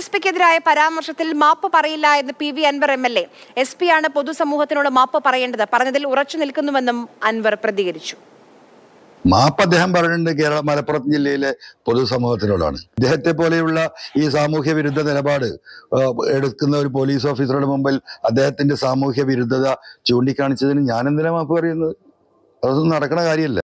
S പിക്കെതിരായ പരാമർശത്തിൽ മാപ്പ് പറയില്ല എന്ന് P V Anwar M L A S P ആണ് പൊതുസമൂഹത്തിനോട് മാപ്പ് പറയേണ്ടത് പറഞ്ഞതിൽ ഉറച്ചു നിൽക്കുന്നുവെന്നും അൻവർ പ്രതികരിച്ചു മാപ്പ് അദ്ദേഹം പറഞ്ഞിട്ടുണ്ട് കേരള മലപ്പുറം ജില്ലയിലെ പൊതുസമൂഹത്തിനോടാണ് അദ്ദേഹത്തെ പോലെയുള്ള ഈ സാമൂഹ്യ വിരുദ്ധ നിലപാട് എടുക്കുന്ന ഒരു പോലീസ് ഓഫീസറുടെ മുമ്പിൽ അദ്ദേഹത്തിന്റെ സാമൂഹ്യ വിരുദ്ധത ചൂണ്ടിക്കാണിച്ചതിന് ഞാനെന്തിനാ മാപ്പ് പറയുന്നത് അതൊന്നും നടക്കണ കാര്യമല്ല